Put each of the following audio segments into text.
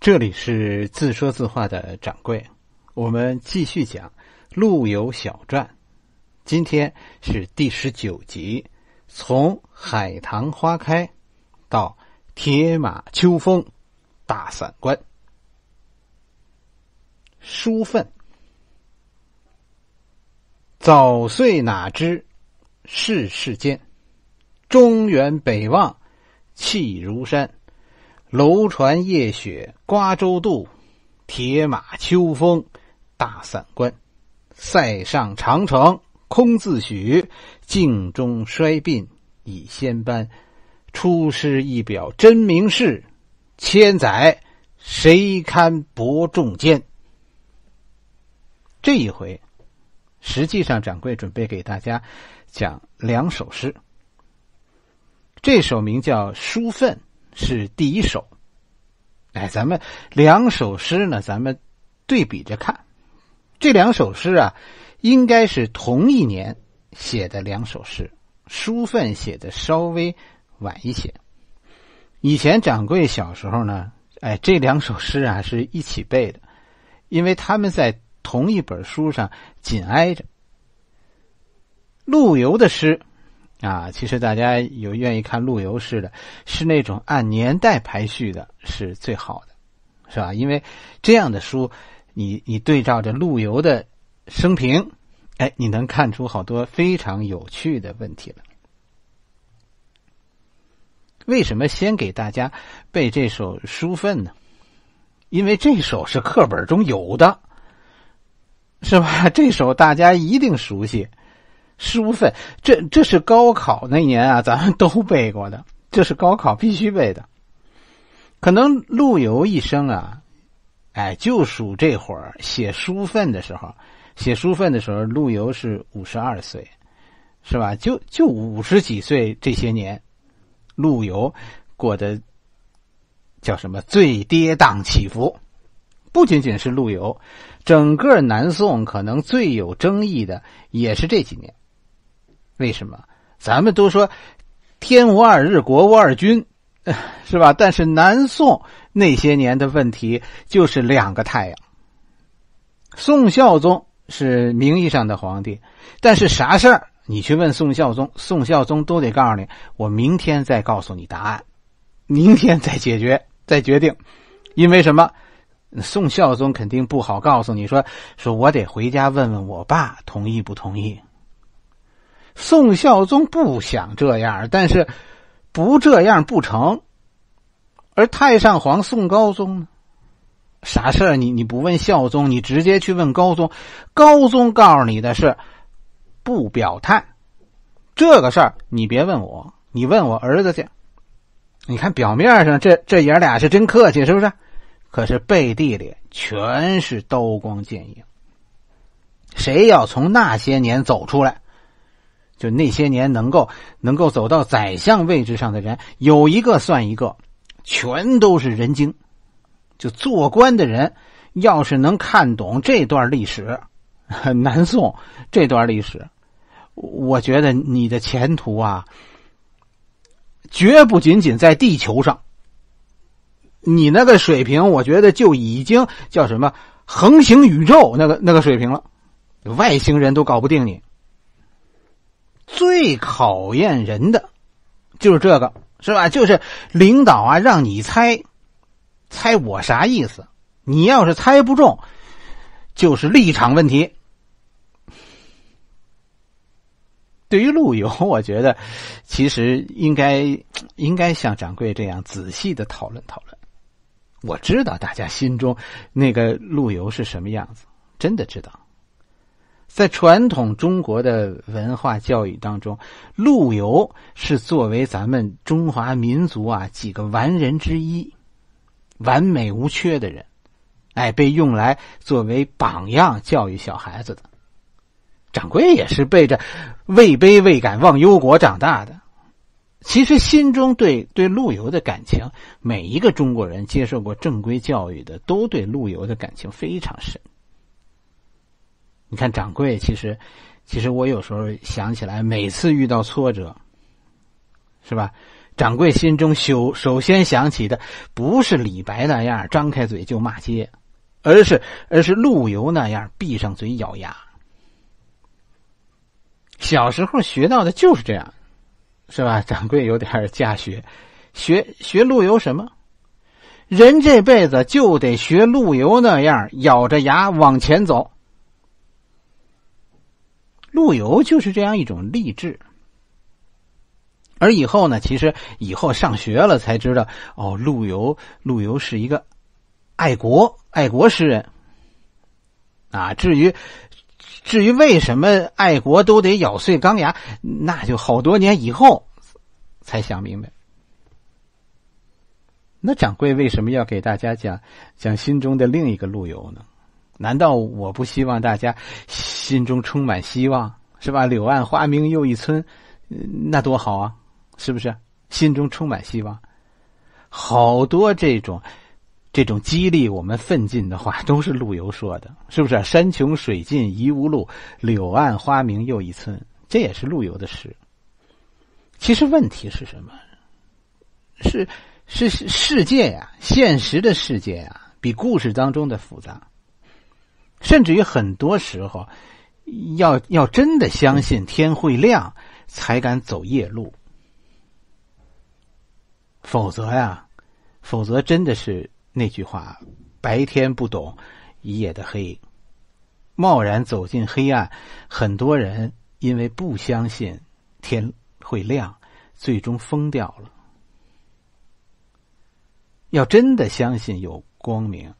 这里是自说自话的掌柜，我们继续讲《陆游小传》，今天是第十九集，从海棠花开到铁马秋风大散关，书愤。早岁哪知世事艰，中原北望气如山。楼船夜雪瓜洲渡，铁马秋风大散关。塞上长城空自许，镜中衰鬓已先斑。出师一表真名世，千载谁堪伯仲间？这一回，实际上掌柜准备给大家讲两首诗。这首名叫《书愤》。是第一首，哎，咱们两首诗呢，咱们对比着看，这两首诗啊，应该是同一年写的两首诗，书份写的稍微晚一些。以前掌柜小时候呢，哎，这两首诗啊是一起背的，因为他们在同一本书上紧挨着。陆游的诗。啊，其实大家有愿意看陆游式的，是那种按年代排序的，是最好的，是吧？因为这样的书，你你对照着陆游的生平，哎，你能看出好多非常有趣的问题了。为什么先给大家背这首《书愤》呢？因为这首是课本中有的，是吧？这首大家一定熟悉。《书愤》，这这是高考那年啊，咱们都背过的，这是高考必须背的。可能陆游一生啊，哎，就数这会儿写《书愤》的时候，写《书愤》的时候，陆游是五十二岁，是吧？就就五十几岁这些年，陆游过得叫什么最跌宕起伏？不仅仅是陆游，整个南宋可能最有争议的也是这几年。为什么？咱们都说天无二日，国无二君，是吧？但是南宋那些年的问题就是两个太阳。宋孝宗是名义上的皇帝，但是啥事儿你去问宋孝宗，宋孝宗都得告诉你，我明天再告诉你答案，明天再解决，再决定。因为什么？宋孝宗肯定不好告诉你说，说我得回家问问我爸同意不同意。宋孝宗不想这样，但是不这样不成。而太上皇宋高宗呢？啥事儿？你你不问孝宗，你直接去问高宗。高宗告诉你的是不表态，这个事儿你别问我，你问我儿子去。你看表面上这这爷俩是真客气，是不是？可是背地里全是刀光剑影。谁要从那些年走出来？就那些年能够能够走到宰相位置上的人，有一个算一个，全都是人精。就做官的人，要是能看懂这段历史，南宋这段历史，我觉得你的前途啊，绝不仅仅在地球上。你那个水平，我觉得就已经叫什么横行宇宙那个那个水平了，外星人都搞不定你。最考验人的就是这个，是吧？就是领导啊，让你猜，猜我啥意思？你要是猜不中，就是立场问题。对于陆游，我觉得其实应该应该像掌柜这样仔细的讨论讨论。我知道大家心中那个陆游是什么样子，真的知道。在传统中国的文化教育当中，陆游是作为咱们中华民族啊几个完人之一，完美无缺的人，哎，被用来作为榜样教育小孩子的。掌柜也是背着“位卑未敢忘忧国”长大的，其实心中对对陆游的感情，每一个中国人接受过正规教育的都对陆游的感情非常深。你看，掌柜其实，其实我有时候想起来，每次遇到挫折，是吧？掌柜心中首首先想起的不是李白那样张开嘴就骂街，而是而是陆游那样闭上嘴咬牙。小时候学到的就是这样，是吧？掌柜有点家学，学学陆游什么？人这辈子就得学陆游那样，咬着牙往前走。陆游就是这样一种励志，而以后呢，其实以后上学了才知道，哦，陆游，陆游是一个爱国爱国诗人，啊，至于至于为什么爱国都得咬碎钢牙，那就好多年以后才想明白。那掌柜为什么要给大家讲讲心中的另一个陆游呢？难道我不希望大家？心中充满希望，是吧？柳暗花明又一村，那多好啊！是不是？心中充满希望，好多这种这种激励我们奋进的话，都是陆游说的，是不是？山穷水尽疑无路，柳暗花明又一村，这也是陆游的诗。其实问题是什么？是是世界呀，现实的世界啊，比故事当中的复杂，甚至于很多时候。要要真的相信天会亮，才敢走夜路。否则呀，否则真的是那句话：白天不懂夜的黑。贸然走进黑暗，很多人因为不相信天会亮，最终疯掉了。要真的相信有光明，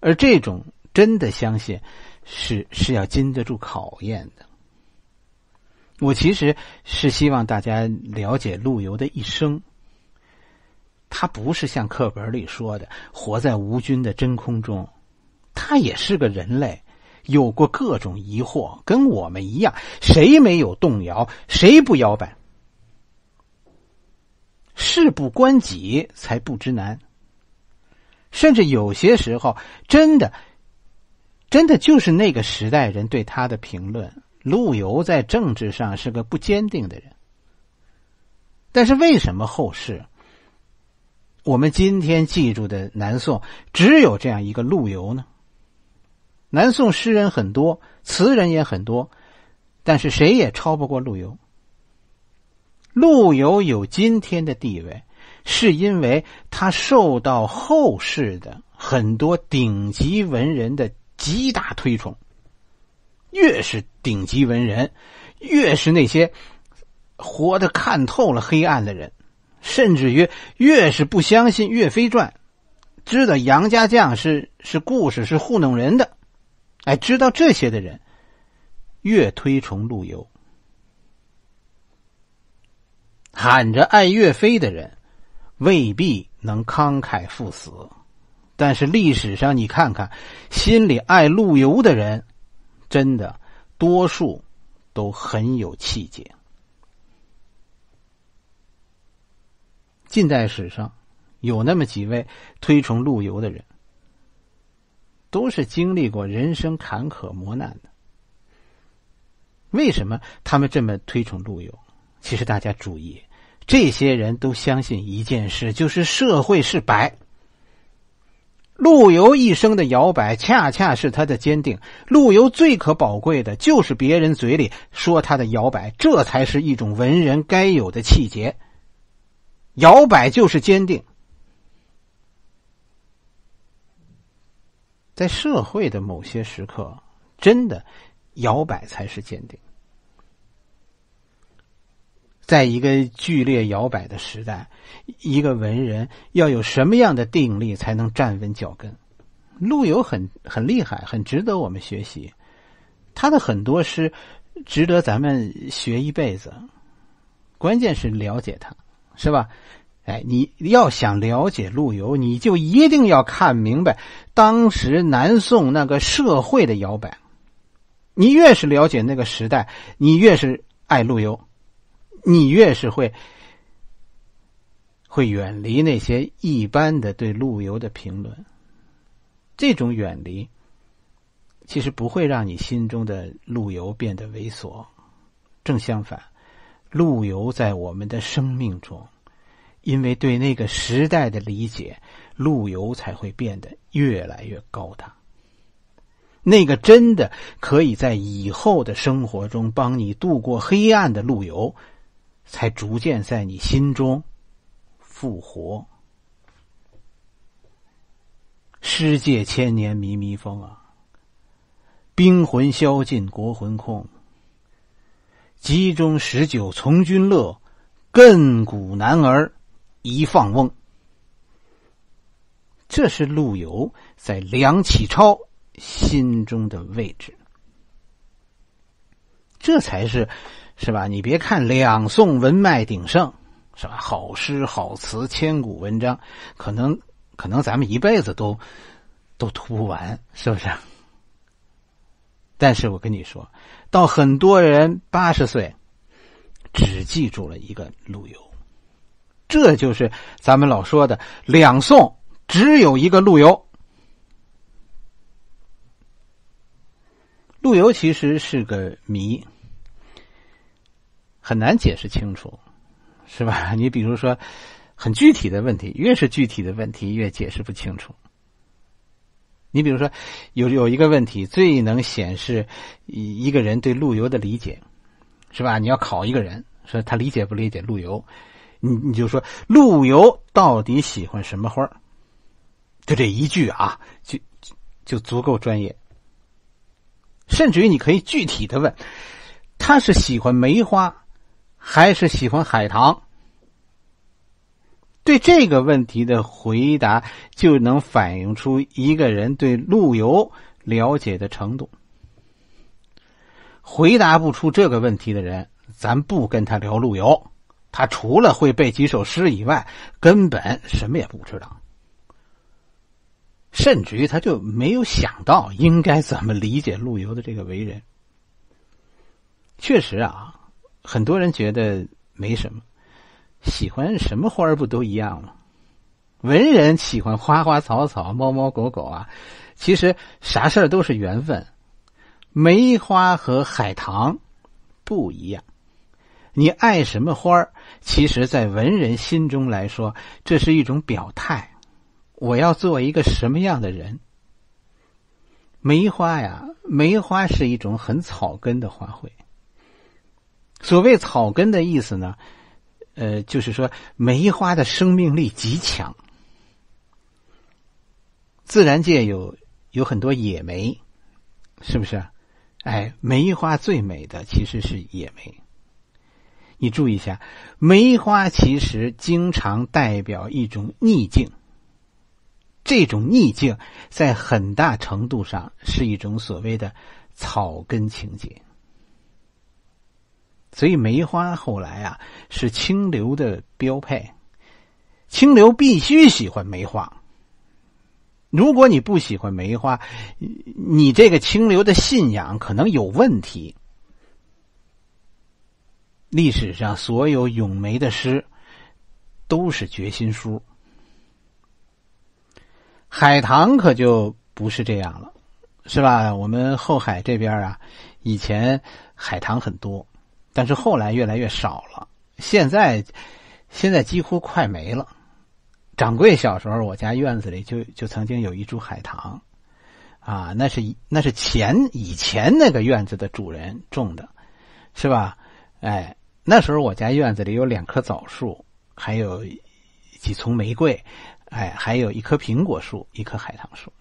而这种。真的相信是是要经得住考验的。我其实是希望大家了解陆游的一生，他不是像课本里说的活在无菌的真空中，他也是个人类，有过各种疑惑，跟我们一样，谁没有动摇，谁不摇摆？事不关己，才不知难。甚至有些时候，真的。真的就是那个时代人对他的评论。陆游在政治上是个不坚定的人，但是为什么后世我们今天记住的南宋只有这样一个陆游呢？南宋诗人很多，词人也很多，但是谁也超不过陆游。陆游有今天的地位，是因为他受到后世的很多顶级文人的。极大推崇，越是顶级文人，越是那些活得看透了黑暗的人，甚至于越是不相信《岳飞传》，知道杨家将是是故事是糊弄人的，哎，知道这些的人，越推崇陆游。喊着爱岳飞的人，未必能慷慨赴死。但是历史上，你看看，心里爱陆游的人，真的多数都很有气节。近代史上，有那么几位推崇陆游的人，都是经历过人生坎坷磨难的。为什么他们这么推崇陆游？其实大家注意，这些人都相信一件事，就是社会是白。陆游一生的摇摆，恰恰是他的坚定。陆游最可宝贵的，就是别人嘴里说他的摇摆，这才是一种文人该有的气节。摇摆就是坚定，在社会的某些时刻，真的摇摆才是坚定。在一个剧烈摇摆的时代，一个文人要有什么样的定力才能站稳脚跟？陆游很很厉害，很值得我们学习。他的很多诗值得咱们学一辈子。关键是了解他，是吧？哎，你要想了解陆游，你就一定要看明白当时南宋那个社会的摇摆。你越是了解那个时代，你越是爱陆游。你越是会，会远离那些一般的对陆游的评论，这种远离其实不会让你心中的陆游变得猥琐，正相反，陆游在我们的生命中，因为对那个时代的理解，陆游才会变得越来越高大。那个真的可以在以后的生活中帮你度过黑暗的陆游。才逐渐在你心中复活。失界千年迷迷风啊，兵魂消尽国魂空。集中十九从军乐，亘古男儿一放翁。这是陆游在梁启超心中的位置。这才是。是吧？你别看两宋文脉鼎盛，是吧？好诗好词，千古文章，可能可能咱们一辈子都都读不完，是不是？但是我跟你说，到很多人八十岁，只记住了一个陆游，这就是咱们老说的两宋只有一个陆游。陆游其实是个谜。很难解释清楚，是吧？你比如说，很具体的问题，越是具体的问题，越解释不清楚。你比如说，有有一个问题，最能显示一一个人对陆游的理解，是吧？你要考一个人，说他理解不理解陆游，你你就说陆游到底喜欢什么花就这一句啊，就就足够专业。甚至于你可以具体的问，他是喜欢梅花。还是喜欢海棠。对这个问题的回答，就能反映出一个人对陆游了解的程度。回答不出这个问题的人，咱不跟他聊陆游。他除了会背几首诗以外，根本什么也不知道，甚至于他就没有想到应该怎么理解陆游的这个为人。确实啊。很多人觉得没什么，喜欢什么花儿不都一样吗？文人喜欢花花草草、猫猫狗狗啊，其实啥事儿都是缘分。梅花和海棠不一样，你爱什么花儿？其实，在文人心中来说，这是一种表态：我要做一个什么样的人？梅花呀，梅花是一种很草根的花卉。所谓“草根”的意思呢，呃，就是说梅花的生命力极强。自然界有有很多野梅，是不是？哎，梅花最美的其实是野梅。你注意一下，梅花其实经常代表一种逆境。这种逆境在很大程度上是一种所谓的“草根”情节。所以梅花后来啊是清流的标配，清流必须喜欢梅花。如果你不喜欢梅花，你这个清流的信仰可能有问题。历史上所有咏梅的诗，都是决心书。海棠可就不是这样了，是吧？我们后海这边啊，以前海棠很多。但是后来越来越少了，现在现在几乎快没了。掌柜小时候，我家院子里就就曾经有一株海棠，啊，那是那是前以前那个院子的主人种的，是吧？哎，那时候我家院子里有两棵枣树，还有几丛玫瑰，哎，还有一棵苹果树，一棵海棠树。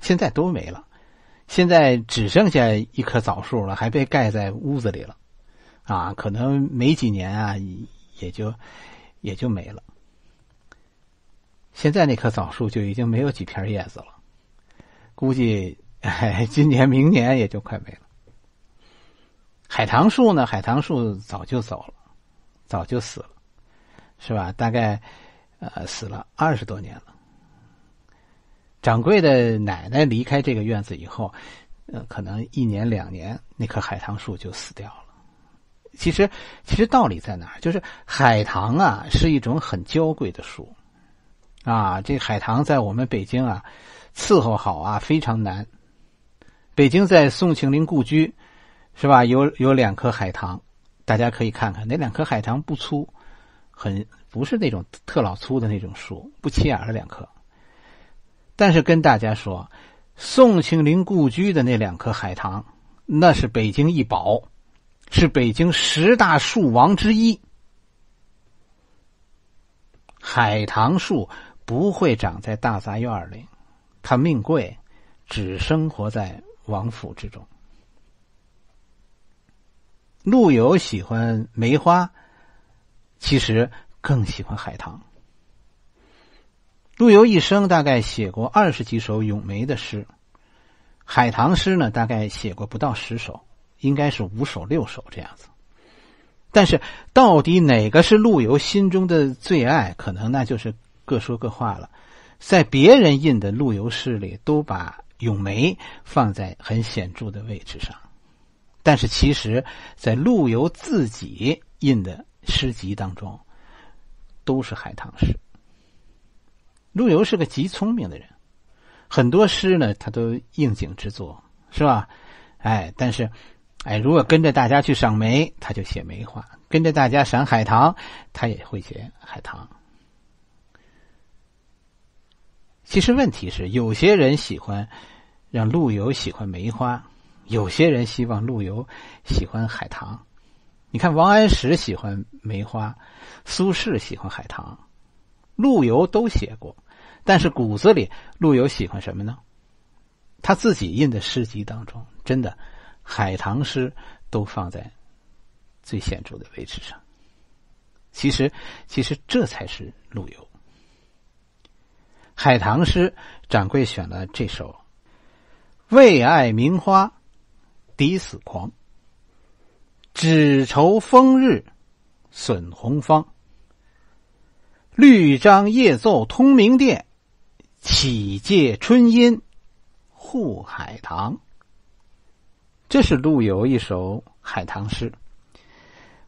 现在都没了，现在只剩下一棵枣树了，还被盖在屋子里了。啊，可能没几年啊，也就也就没了。现在那棵枣树就已经没有几片叶子了，估计今年明年也就快没了。海棠树呢？海棠树早就走了，早就死了，是吧？大概呃死了二十多年了。掌柜的奶奶离开这个院子以后，呃，可能一年两年，那棵海棠树就死掉了。其实，其实道理在哪？就是海棠啊，是一种很娇贵的树，啊，这海棠在我们北京啊，伺候好啊非常难。北京在宋庆龄故居，是吧？有有两棵海棠，大家可以看看那两棵海棠不粗，很不是那种特老粗的那种树，不起眼的两棵。但是跟大家说，宋庆龄故居的那两棵海棠，那是北京一宝。是北京十大树王之一。海棠树不会长在大杂院里，它命贵，只生活在王府之中。陆游喜欢梅花，其实更喜欢海棠。陆游一生大概写过二十几首咏梅的诗，海棠诗呢，大概写过不到十首。应该是五首六首这样子，但是到底哪个是陆游心中的最爱？可能那就是各说各话了。在别人印的陆游诗里，都把《咏梅》放在很显著的位置上，但是其实，在陆游自己印的诗集当中，都是海棠诗。陆游是个极聪明的人，很多诗呢，他都应景之作，是吧？哎，但是。哎，如果跟着大家去赏梅，他就写梅花；跟着大家赏海棠，他也会写海棠。其实问题是，有些人喜欢让陆游喜欢梅花，有些人希望陆游喜欢海棠。你看，王安石喜欢梅花，苏轼喜欢海棠，陆游都写过。但是骨子里，陆游喜欢什么呢？他自己印的诗集当中，真的。海棠诗都放在最显著的位置上。其实，其实这才是陆游。海棠诗，掌柜选了这首《为爱名花抵死狂》，只愁风日损红芳，绿章夜奏通明殿，岂借春阴护海棠。这是陆游一首海棠诗。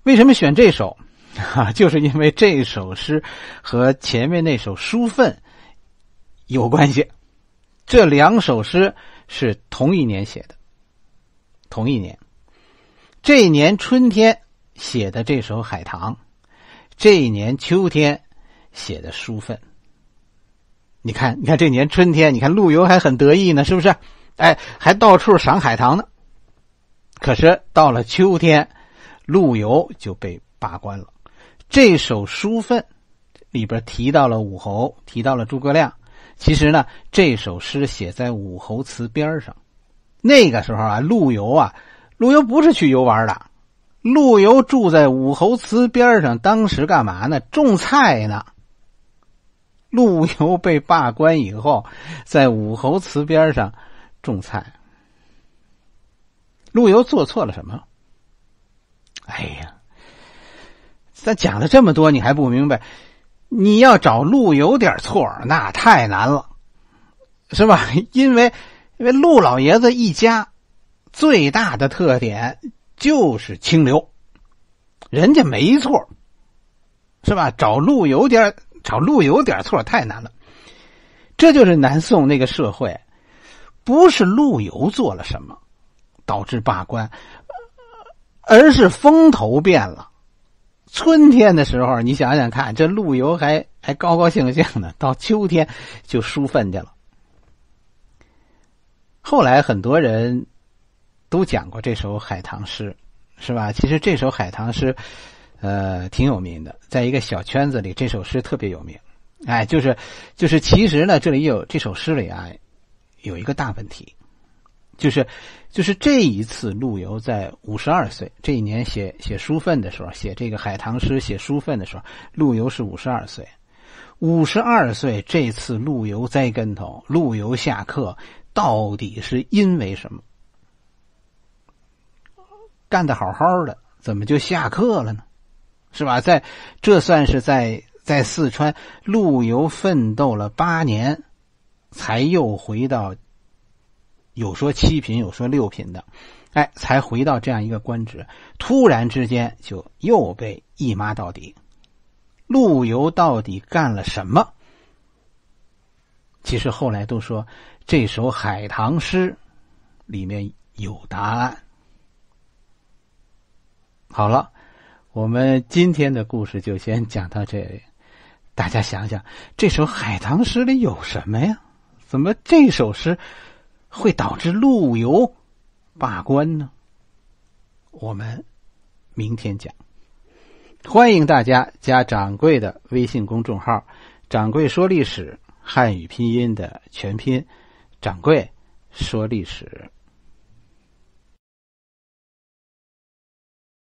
为什么选这首？就是因为这首诗和前面那首《书愤》有关系。这两首诗是同一年写的，同一年。这一年春天写的这首海棠，这一年秋天写的《书愤》。你看，你看这年春天，你看陆游还很得意呢，是不是？哎，还到处赏海棠呢。可是到了秋天，陆游就被罢官了。这首《书愤》里边提到了武侯，提到了诸葛亮。其实呢，这首诗写在武侯祠边上。那个时候啊，陆游啊，陆游不是去游玩的，陆游住在武侯祠边上，当时干嘛呢？种菜呢。陆游被罢官以后，在武侯祠边上种菜。陆游做错了什么？哎呀，咱讲了这么多，你还不明白？你要找陆游点错，那太难了，是吧？因为因为陆老爷子一家最大的特点就是清流，人家没错，是吧？找陆游点找陆游点错太难了。这就是南宋那个社会，不是陆游做了什么。导致罢官，而是风头变了。春天的时候，你想想看，这陆游还还高高兴兴的；到秋天就输愤去了。后来很多人都讲过这首海棠诗，是吧？其实这首海棠诗，呃，挺有名的，在一个小圈子里，这首诗特别有名。哎，就是就是，其实呢，这里有这首诗里啊，有一个大问题。就是，就是这一次，陆游在五十二岁这一年写写《书愤》的时候，写这个《海棠诗》，写《书愤》的时候，陆游是五十二岁。五十二岁，这次陆游栽跟头，陆游下课，到底是因为什么？干得好好的，怎么就下课了呢？是吧？在这算是在在四川，陆游奋斗了八年，才又回到。有说七品，有说六品的，哎，才回到这样一个官职，突然之间就又被一骂到底。陆游到底干了什么？其实后来都说这首海棠诗里面有答案。好了，我们今天的故事就先讲到这。里。大家想想，这首海棠诗里有什么呀？怎么这首诗？会导致陆游罢官呢？我们明天讲。欢迎大家加掌柜的微信公众号“掌柜说历史”汉语拼音的全拼“掌柜说历史”。